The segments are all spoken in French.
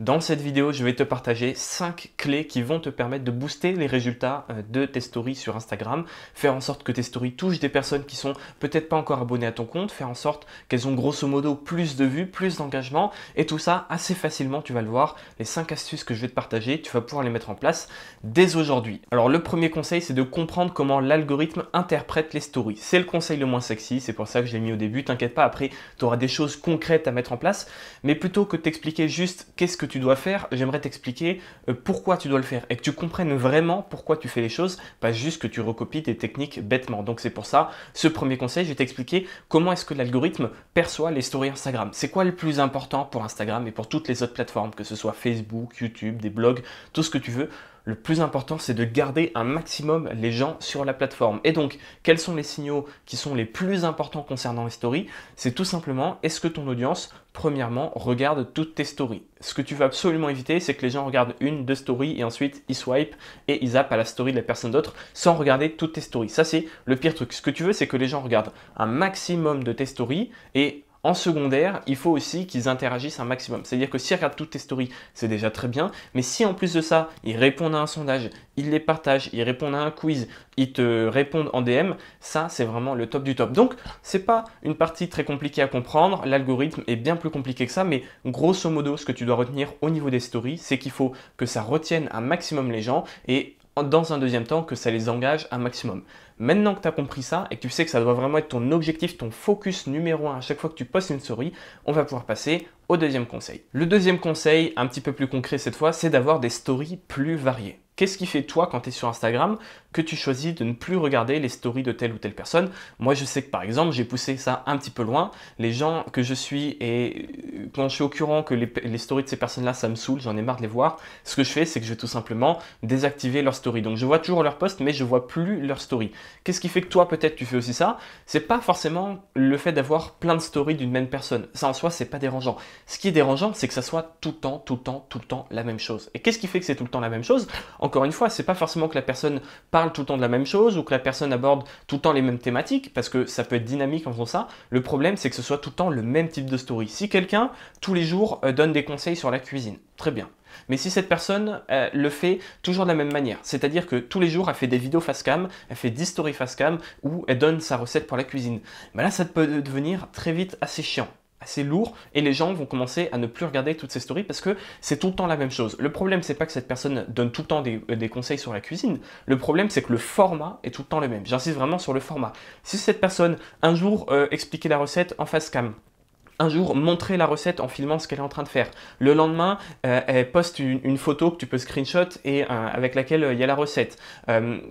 Dans cette vidéo, je vais te partager 5 clés qui vont te permettre de booster les résultats euh, de tes stories sur Instagram, faire en sorte que tes stories touchent des personnes qui sont peut-être pas encore abonnées à ton compte, faire en sorte qu'elles ont grosso modo plus de vues, plus d'engagement, et tout ça assez facilement, tu vas le voir. Les 5 astuces que je vais te partager, tu vas pouvoir les mettre en place dès aujourd'hui. Alors le premier conseil, c'est de comprendre comment l'algorithme interprète les stories. C'est le conseil le moins sexy, c'est pour ça que j'ai mis au début, t'inquiète pas, après tu auras des choses concrètes à mettre en place, mais plutôt que t'expliquer juste qu'est-ce que que tu dois faire, j'aimerais t'expliquer euh, pourquoi tu dois le faire et que tu comprennes vraiment pourquoi tu fais les choses, pas juste que tu recopies des techniques bêtement. Donc c'est pour ça, ce premier conseil, je vais t'expliquer comment est-ce que l'algorithme perçoit les stories Instagram. C'est quoi le plus important pour Instagram et pour toutes les autres plateformes, que ce soit Facebook, YouTube, des blogs, tout ce que tu veux le plus important, c'est de garder un maximum les gens sur la plateforme. Et donc, quels sont les signaux qui sont les plus importants concernant les stories C'est tout simplement, est-ce que ton audience, premièrement, regarde toutes tes stories Ce que tu veux absolument éviter, c'est que les gens regardent une, deux stories et ensuite ils swipe et ils zappent à la story de la personne d'autre sans regarder toutes tes stories. Ça, c'est le pire truc. Ce que tu veux, c'est que les gens regardent un maximum de tes stories et en secondaire, il faut aussi qu'ils interagissent un maximum. C'est-à-dire que s'ils regardent toutes tes stories, c'est déjà très bien, mais si en plus de ça, ils répondent à un sondage, ils les partagent, ils répondent à un quiz, ils te répondent en DM, ça c'est vraiment le top du top. Donc, c'est pas une partie très compliquée à comprendre, l'algorithme est bien plus compliqué que ça, mais grosso modo, ce que tu dois retenir au niveau des stories, c'est qu'il faut que ça retienne un maximum les gens et dans un deuxième temps que ça les engage un maximum. Maintenant que tu as compris ça et que tu sais que ça doit vraiment être ton objectif, ton focus numéro un à chaque fois que tu postes une souris, on va pouvoir passer au deuxième conseil. Le deuxième conseil, un petit peu plus concret cette fois, c'est d'avoir des stories plus variées. Qu'est-ce qui fait toi quand tu es sur Instagram que tu choisis de ne plus regarder les stories de telle ou telle personne Moi je sais que par exemple j'ai poussé ça un petit peu loin. Les gens que je suis et euh, quand je suis au courant que les, stories de ces personnes-là ça me saoule, j'en ai marre de les voir, ce que je fais c'est que je vais tout simplement désactiver leurs stories. Donc je vois toujours leurs posts mais je vois plus leurs stories. Qu'est-ce qui fait que toi peut-être tu fais aussi ça C'est pas forcément le fait d'avoir plein de stories d'une même personne. Ça en soi c'est pas dérangeant. Ce qui est dérangeant, c'est que ça soit tout le temps, tout le temps, tout le temps la même chose. Et qu'est-ce qui fait que c'est tout le temps la même chose Encore une fois, c'est pas forcément que la personne parle tout le temps de la même chose ou que la personne aborde tout le temps les mêmes thématiques, parce que ça peut être dynamique en faisant ça. Le problème, c'est que ce soit tout le temps le même type de story. Si quelqu'un, tous les jours, euh, donne des conseils sur la cuisine, très bien. Mais si cette personne euh, le fait toujours de la même manière, c'est-à-dire que tous les jours elle fait des vidéos face cam, elle fait 10 stories face cam où elle donne sa recette pour la cuisine, ben là ça peut devenir très vite assez chiant assez lourd et les gens vont commencer à ne plus regarder toutes ces stories parce que c'est tout le temps la même chose. Le problème, c'est pas que cette personne donne tout le temps des, euh, conseils sur la cuisine. Le problème, c'est que le format est tout le temps le même. J'insiste vraiment sur le format. Si cette personne, un jour, euh, expliquait la recette en face cam, un jour montrer la recette en filmant ce qu'elle est en train de faire. Le lendemain, euh, elle poste une, photo que tu peux screenshot et euh, avec laquelle euh, il y a la recette.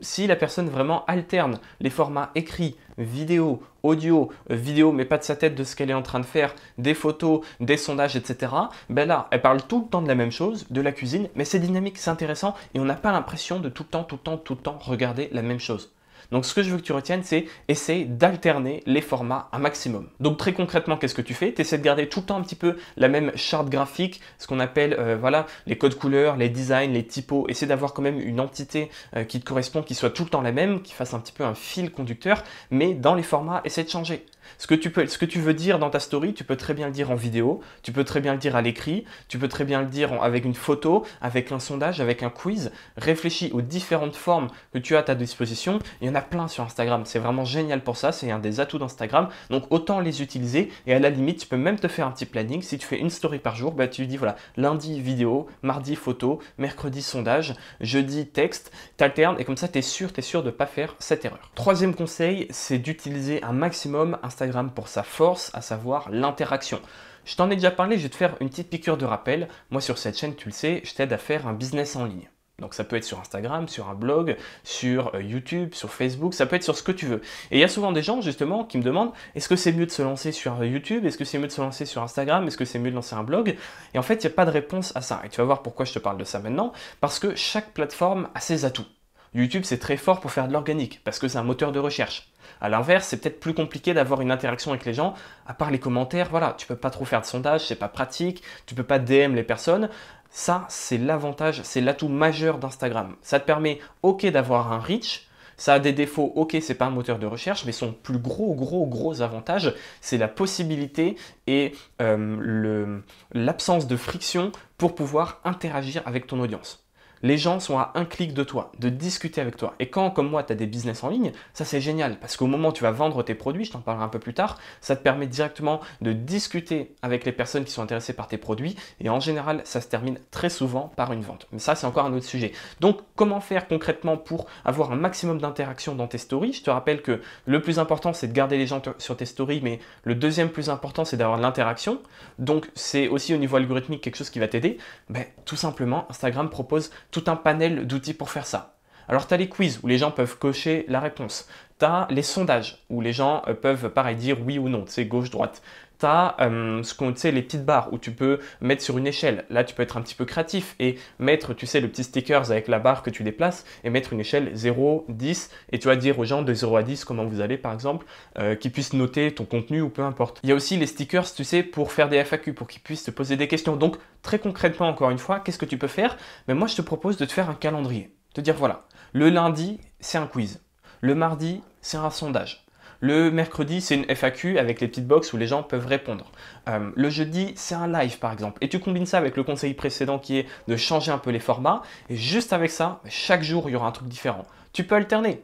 si la personne vraiment alterne les formats écrits, vidéo, audio, vidéo, mais pas de sa tête de ce qu'elle est en train de faire, des photos, des sondages, etc. Ben là, elle parle tout le temps de la même chose, de la cuisine, mais c'est dynamique, c'est intéressant et on n'a pas l'impression de tout le temps, tout le temps, tout le temps regarder la même chose. Donc ce que je veux que tu retiennes, c'est essayer d'alterner les formats un maximum. Donc très concrètement, qu'est-ce que tu fais Tu essaies de garder tout le temps un petit peu la même charte graphique, ce qu'on appelle euh, voilà, les codes couleurs, les designs, les typos. Essaie d'avoir quand même une entité euh, qui te correspond, qui soit tout le temps la même, qui fasse un petit peu un fil conducteur, mais dans les formats, essaie de changer. Ce que, tu peux, ce que tu veux dire dans ta story, tu peux très bien le dire en vidéo, tu peux très bien le dire à l'écrit, tu peux très bien le dire avec une photo, avec un sondage, avec un quiz. Réfléchis aux différentes formes que tu as à ta disposition. Il y en a plein sur Instagram. C'est vraiment génial pour ça. C'est un des atouts d'Instagram. Donc autant les utiliser. Et à la limite, tu peux même te faire un petit planning. Si tu fais une story par jour, bah, tu dis voilà, lundi vidéo, mardi photo, mercredi sondage, jeudi texte. T'alternes et comme ça, tu es sûr, tu es sûr de ne pas faire cette erreur. Troisième conseil, c'est d'utiliser un maximum Instagram pour sa force, à savoir l'interaction. Je t'en ai déjà parlé, je vais te faire une petite piqûre de rappel. Moi sur cette chaîne, tu le sais, je t'aide à faire un business en ligne. Donc ça peut être sur Instagram, sur un blog, sur euh, YouTube, sur Facebook, ça peut être sur ce que tu veux. Et il y a souvent des gens justement qui me demandent est-ce que c'est mieux de se lancer sur euh, YouTube Est-ce que c'est mieux de se lancer sur Instagram Est-ce que c'est mieux de lancer un blog Et en fait, il n'y a pas de réponse à ça. Et tu vas voir pourquoi je te parle de ça maintenant. Parce que chaque plateforme a ses atouts. YouTube, c'est très fort pour faire de l'organique, parce que c'est un moteur de recherche. À l'inverse, c'est peut-être plus compliqué d'avoir une interaction avec les gens, à part les commentaires, voilà, tu peux pas trop faire de sondage, c'est pas pratique, tu peux pas DM les personnes. Ça, c'est l'avantage, c'est l'atout majeur d'Instagram. Ça te permet, ok, d'avoir un reach, ça a des défauts, ok, c'est pas un moteur de recherche, mais son plus gros, gros, gros avantage, c'est la possibilité et euh, l'absence de friction pour pouvoir interagir avec ton audience les gens sont à un clic de toi, de discuter avec toi. Et quand, comme moi, tu as des business en ligne, ça c'est génial parce qu'au moment où tu vas vendre tes produits, je t'en parlerai un peu plus tard, ça te permet directement de discuter avec les personnes qui sont intéressées par tes produits et en général, ça se termine très souvent par une vente. Mais ça, c'est encore un autre sujet. Donc, comment faire concrètement pour avoir un maximum d'interaction dans tes stories Je te rappelle que le plus important, c'est de garder les gens sur tes stories, mais le deuxième plus important, c'est d'avoir l'interaction. Donc, c'est aussi au niveau algorithmique quelque chose qui va t'aider. Ben, tout simplement, Instagram propose tout un panel d'outils pour faire ça. Alors tu as les quiz où les gens peuvent cocher la réponse. Tu as les sondages où les gens euh, peuvent pareil dire oui ou non, sais, gauche-droite. Tu as euh, ce qu'on les petites barres où tu peux mettre sur une échelle. Là, tu peux être un petit peu créatif et mettre, tu sais, le petit stickers avec la barre que tu déplaces et mettre une échelle 0, 10 et tu vas dire aux gens de 0 à 10 comment vous allez par exemple, euh, qu'ils puissent noter ton contenu ou peu importe. Il y a aussi les stickers, tu sais, pour faire des FAQ, pour qu'ils puissent te poser des questions. Donc, très concrètement, encore une fois, qu'est-ce que tu peux faire Mais ben, moi, je te propose de te faire un calendrier. Te dire, voilà, le lundi, c'est un quiz. Le mardi, c'est un sondage. Le mercredi, c'est une FAQ avec les petites boxes où les gens peuvent répondre. Euh, le jeudi, c'est un live par exemple. Et tu combines ça avec le conseil précédent qui est de changer un peu les formats. Et juste avec ça, chaque jour, il y aura un truc différent. Tu peux alterner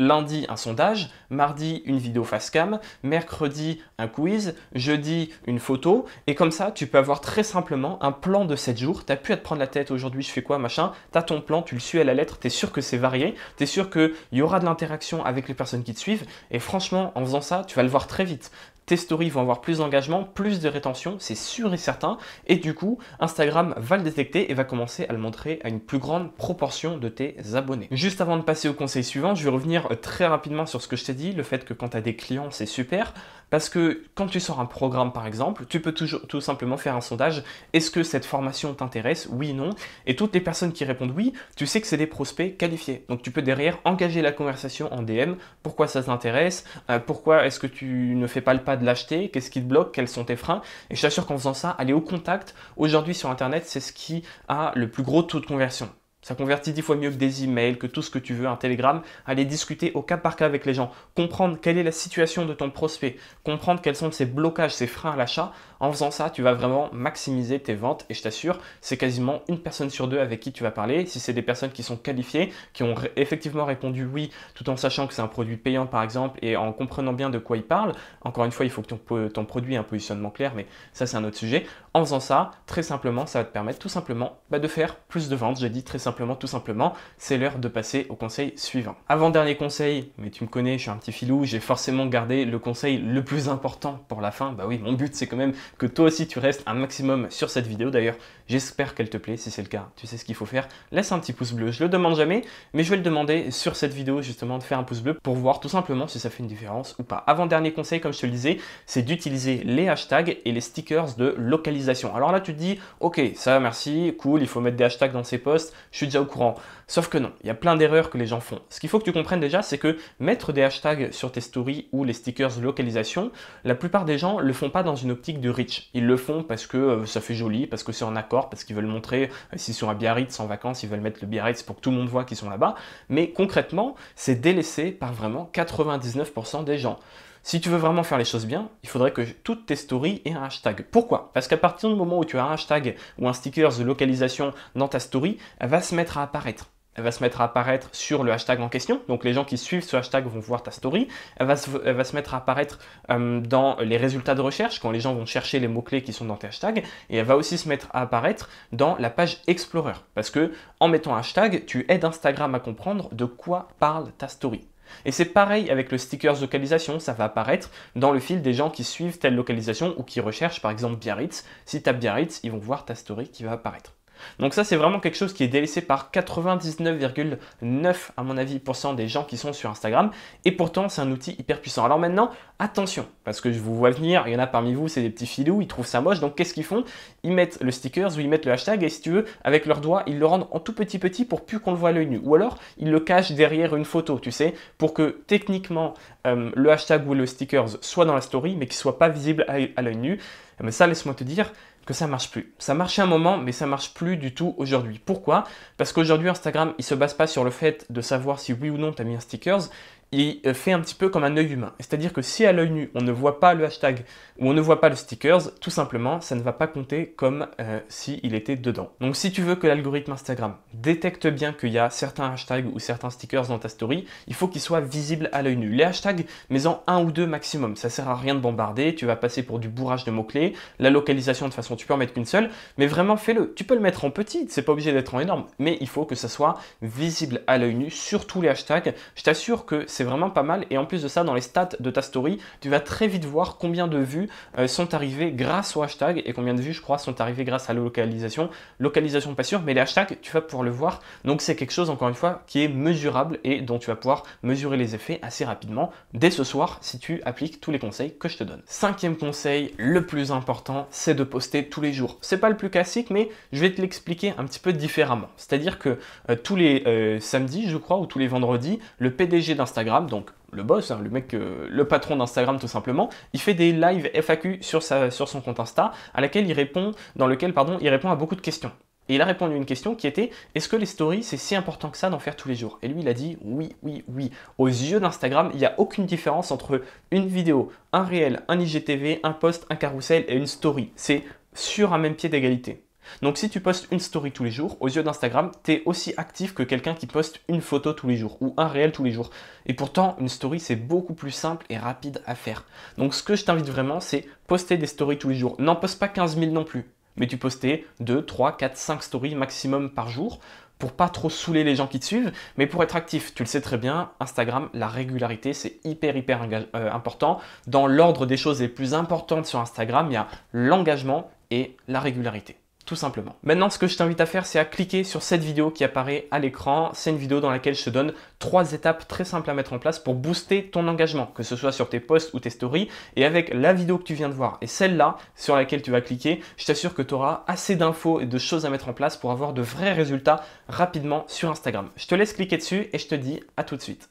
lundi un sondage, mardi une vidéo face cam, mercredi un quiz, jeudi une photo, et comme ça tu peux avoir très simplement un plan de 7 jours, t'as plus à te prendre la tête aujourd'hui je fais quoi machin, t'as ton plan, tu le suis à la lettre, t'es sûr que c'est varié, t'es sûr qu'il y aura de l'interaction avec les personnes qui te suivent, et franchement en faisant ça tu vas le voir très vite tes stories vont avoir plus d'engagement, plus de rétention, c'est sûr et certain. Et du coup, Instagram va le détecter et va commencer à le montrer à une plus grande proportion de tes abonnés. Juste avant de passer au conseil suivant, je vais revenir euh, très rapidement sur ce que je t'ai dit, le fait que quand tu as des clients, c'est super. Parce que quand tu sors un programme, par exemple, tu peux toujours, tout simplement faire un sondage. Est-ce que cette formation t'intéresse Oui, non. Et toutes les personnes qui répondent oui, tu sais que c'est des prospects qualifiés. Donc tu peux derrière engager la conversation en DM. Pourquoi ça t'intéresse euh, Pourquoi est-ce que tu ne fais pas le pas de l'acheter Qu'est-ce qui te bloque Quels sont tes freins Et je t'assure qu'en faisant ça, aller au contact, aujourd'hui sur Internet, c'est ce qui a le plus gros taux de conversion. Ça convertit dix fois mieux que des emails, que tout ce que tu veux, un télégramme. Aller discuter au cas par cas avec les gens, comprendre quelle est la situation de ton prospect, comprendre quels sont ses blocages, ses freins à l'achat, en faisant ça, tu vas vraiment maximiser tes ventes et je t'assure, c'est quasiment une personne sur deux avec qui tu vas parler. Si c'est des personnes qui sont qualifiées, qui ont effectivement répondu oui, tout en sachant que c'est un produit payant par exemple et en comprenant bien de quoi ils parlent, encore une fois, il faut que ton, produit ait un positionnement clair, mais ça c'est un autre sujet. En faisant ça, très simplement, ça va te permettre tout simplement bah, de faire plus de ventes. J'ai dit très simplement, tout simplement, c'est l'heure de passer au conseil suivant. Avant-dernier conseil, mais tu me connais, je suis un petit filou, j'ai forcément gardé le conseil le plus important pour la fin. Bah oui, mon but c'est quand même que toi aussi tu restes un maximum sur cette vidéo. D'ailleurs, j'espère qu'elle te plaît. Si c'est le cas, tu sais ce qu'il faut faire. Laisse un petit pouce bleu. Je le demande jamais, mais je vais le demander sur cette vidéo justement de faire un pouce bleu pour voir tout simplement si ça fait une différence ou pas. Avant-dernier conseil, comme je te le disais, c'est d'utiliser les hashtags et les stickers de localisation. Alors là, tu te dis, ok, ça, merci, cool, il faut mettre des hashtags dans ses posts, je suis déjà au courant. Sauf que non, il y a plein d'erreurs que les gens font. Ce qu'il faut que tu comprennes déjà, c'est que mettre des hashtags sur tes stories ou les stickers de localisation, la plupart des gens le font pas dans une optique de ils le font parce que euh, ça fait joli, parce que c'est en accord, parce qu'ils veulent montrer euh, s'ils sont à Biarritz en vacances, ils veulent mettre le Biarritz pour que tout le monde voit qu'ils sont là-bas. Mais concrètement, c'est délaissé par vraiment 99% des gens. Si tu veux vraiment faire les choses bien, il faudrait que toutes tes stories aient un hashtag. Pourquoi Parce qu'à partir du moment où tu as un hashtag ou un sticker de localisation dans ta story, elle va se mettre à apparaître elle va se mettre à apparaître sur le hashtag en question. Donc les gens qui suivent ce hashtag vont voir ta story. Elle va se, mettre à apparaître euh, dans les résultats de recherche quand les gens vont chercher les mots-clés qui sont dans tes hashtags. Et elle va aussi se mettre à apparaître dans la page Explorer. Parce que en mettant un hashtag, tu aides Instagram à comprendre de quoi parle ta story. Et c'est pareil avec le sticker localisation, ça va apparaître dans le fil des gens qui suivent telle localisation ou qui recherchent par exemple Biarritz. Si tu tapes Biarritz, ils vont voir ta story qui va apparaître. Donc ça, c'est vraiment quelque chose qui est délaissé par 99,9 à mon avis des gens qui sont sur Instagram. Et pourtant, c'est un outil hyper puissant. Alors maintenant, attention, parce que je vous vois venir, il y en a parmi vous, c'est des petits filous, ils trouvent ça moche. Donc qu'est-ce qu'ils font Ils mettent le stickers ou ils mettent le hashtag et si tu veux, avec leurs doigts, ils le rendent en tout petit petit pour plus qu'on le voit à l'œil nu. Ou alors, ils le cachent derrière une photo, tu sais, pour que techniquement euh, le hashtag ou le stickers soit dans la story, mais qu'il soit pas visible à l'œil nu. Mais eh ben ça, laisse-moi te dire, ça marche plus. Ça marchait un moment, mais ça marche plus du tout aujourd'hui. Pourquoi Parce qu'aujourd'hui, Instagram, il se base pas sur le fait de savoir si oui ou non tu as mis un stickers, il euh, fait un petit peu comme un œil humain. C'est-à-dire que si à l'œil nu, on ne voit pas le hashtag ou on ne voit pas le stickers, tout simplement, ça ne va pas compter comme euh, s'il était dedans. Donc si tu veux que l'algorithme Instagram détecte bien qu'il y a certains hashtags ou certains stickers dans ta story, il faut qu'ils soient visibles à l'œil nu. Les hashtags, mets-en un ou deux maximum. Ça sert à rien de bombarder, tu vas passer pour du bourrage de mots-clés. La localisation, de façon, tu peux en mettre qu'une seule, mais vraiment fais-le. Tu peux le mettre en petit, c'est pas obligé d'être en énorme, mais il faut que ça soit visible à l'œil nu sur tous les hashtags. Je t'assure que c'est c'est vraiment pas mal. Et en plus de ça, dans les stats de ta story, tu vas très vite voir combien de vues euh, sont arrivées grâce au hashtag et combien de vues, je crois, sont arrivées grâce à la localisation. Localisation pas sûr mais les hashtags, tu vas pouvoir le voir. Donc c'est quelque chose, encore une fois, qui est mesurable et dont tu vas pouvoir mesurer les effets assez rapidement dès ce soir si tu appliques tous les conseils que je te donne. Cinquième conseil, le plus important, c'est de poster tous les jours. C'est pas le plus classique, mais je vais te l'expliquer un petit peu différemment. C'est-à-dire que euh, tous les euh, samedis, je crois, ou tous les vendredis, le PDG d'Instagram donc le boss, hein, le mec, le patron d'Instagram tout simplement, il fait des lives FAQ sur, sa, sur son compte Insta, à laquelle il répond, dans lequel pardon, il répond à beaucoup de questions. Et il a répondu à une question qui était Est-ce que les stories, c'est si important que ça d'en faire tous les jours Et lui, il a dit Oui, oui, oui. Aux yeux d'Instagram, il n'y a aucune différence entre une vidéo, un réel, un IGTV, un post, un carrousel et une story. C'est sur un même pied d'égalité. Donc si tu postes une story tous les jours, aux yeux d'Instagram, tu es aussi actif que quelqu'un qui poste une photo tous les jours ou un réel tous les jours. Et pourtant, une story, c'est beaucoup plus simple et rapide à faire. Donc ce que je t'invite vraiment, c'est poster des stories tous les jours. N'en poste pas 15 000 non plus, mais tu postes 2, 3, 4, 5 stories maximum par jour pour pas trop saouler les gens qui te suivent, mais pour être actif. Tu le sais très bien, Instagram, la régularité, c'est hyper, hyper euh, important. Dans l'ordre des choses les plus importantes sur Instagram, il y a l'engagement et la régularité tout simplement. Maintenant, ce que je t'invite à faire, c'est à cliquer sur cette vidéo qui apparaît à l'écran. C'est une vidéo dans laquelle je te donne trois étapes très simples à mettre en place pour booster ton engagement, que ce soit sur tes posts ou tes stories. Et avec la vidéo que tu viens de voir et celle-là sur laquelle tu vas cliquer, je t'assure que tu auras assez d'infos et de choses à mettre en place pour avoir de vrais résultats rapidement sur Instagram. Je te laisse cliquer dessus et je te dis à tout de suite.